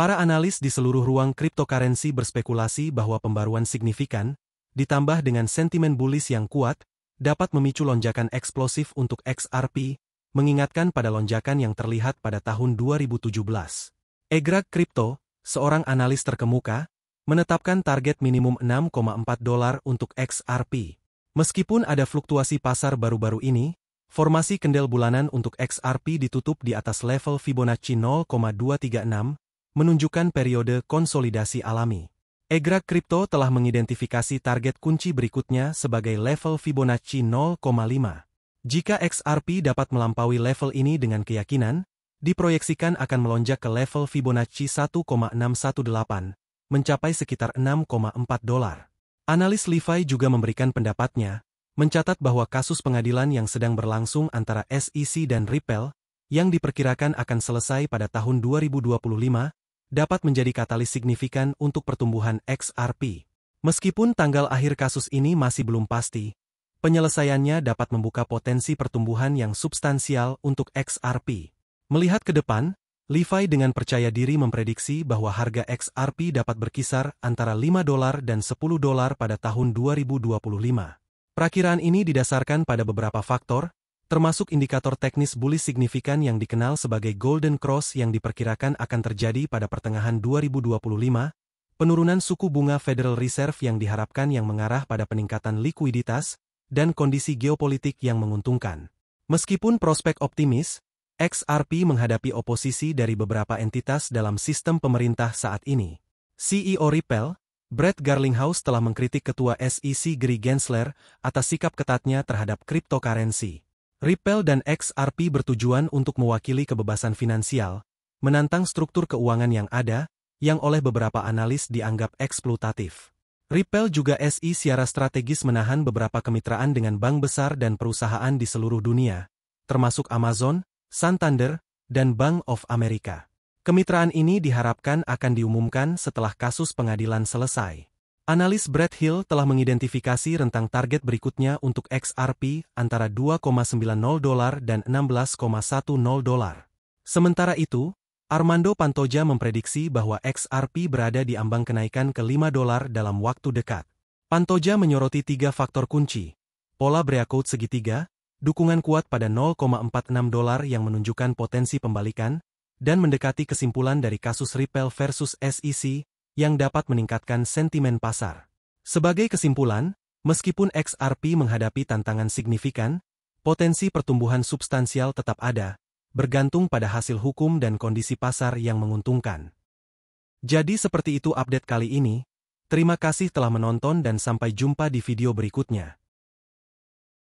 Para analis di seluruh ruang cryptocurrency berspekulasi bahwa pembaruan signifikan, ditambah dengan sentimen bullish yang kuat, dapat memicu lonjakan eksplosif untuk XRP, mengingatkan pada lonjakan yang terlihat pada tahun 2017. Egrag Crypto, seorang analis terkemuka, menetapkan target minimum 6,4 dolar untuk XRP. Meskipun ada fluktuasi pasar baru-baru ini, formasi kendel bulanan untuk XRP ditutup di atas level Fibonacci 0,236, menunjukkan periode konsolidasi alami. egrak Crypto telah mengidentifikasi target kunci berikutnya sebagai level Fibonacci 0,5. Jika XRP dapat melampaui level ini dengan keyakinan, diproyeksikan akan melonjak ke level Fibonacci 1,618, mencapai sekitar 6,4 dolar. Analis Levi juga memberikan pendapatnya, mencatat bahwa kasus pengadilan yang sedang berlangsung antara SEC dan Ripple, yang diperkirakan akan selesai pada tahun 2025, dapat menjadi katalis signifikan untuk pertumbuhan XRP. Meskipun tanggal akhir kasus ini masih belum pasti, penyelesaiannya dapat membuka potensi pertumbuhan yang substansial untuk XRP. Melihat ke depan, Levi dengan percaya diri memprediksi bahwa harga XRP dapat berkisar antara 5 dolar dan 10 dolar pada tahun 2025. Perakiraan ini didasarkan pada beberapa faktor, termasuk indikator teknis bullish signifikan yang dikenal sebagai Golden Cross yang diperkirakan akan terjadi pada pertengahan 2025, penurunan suku bunga Federal Reserve yang diharapkan yang mengarah pada peningkatan likuiditas, dan kondisi geopolitik yang menguntungkan. Meskipun prospek optimis, XRP menghadapi oposisi dari beberapa entitas dalam sistem pemerintah saat ini. CEO Ripple, Brad Garlinghouse telah mengkritik ketua SEC Gary Gensler atas sikap ketatnya terhadap cryptocurrency. Ripple dan XRP bertujuan untuk mewakili kebebasan finansial, menantang struktur keuangan yang ada, yang oleh beberapa analis dianggap eksploitatif. Ripple juga SI secara strategis menahan beberapa kemitraan dengan bank besar dan perusahaan di seluruh dunia, termasuk Amazon, Santander, dan Bank of America. Kemitraan ini diharapkan akan diumumkan setelah kasus pengadilan selesai. Analis Brad Hill telah mengidentifikasi rentang target berikutnya untuk XRP antara 2,90 dolar dan 16,10 dolar. Sementara itu, Armando Pantoja memprediksi bahwa XRP berada di ambang kenaikan ke 5 dolar dalam waktu dekat. Pantoja menyoroti tiga faktor kunci. Pola breakout segitiga, dukungan kuat pada 0,46 dolar yang menunjukkan potensi pembalikan, dan mendekati kesimpulan dari kasus Ripple versus SEC, yang dapat meningkatkan sentimen pasar. Sebagai kesimpulan, meskipun XRP menghadapi tantangan signifikan, potensi pertumbuhan substansial tetap ada, bergantung pada hasil hukum dan kondisi pasar yang menguntungkan. Jadi seperti itu update kali ini, terima kasih telah menonton dan sampai jumpa di video berikutnya.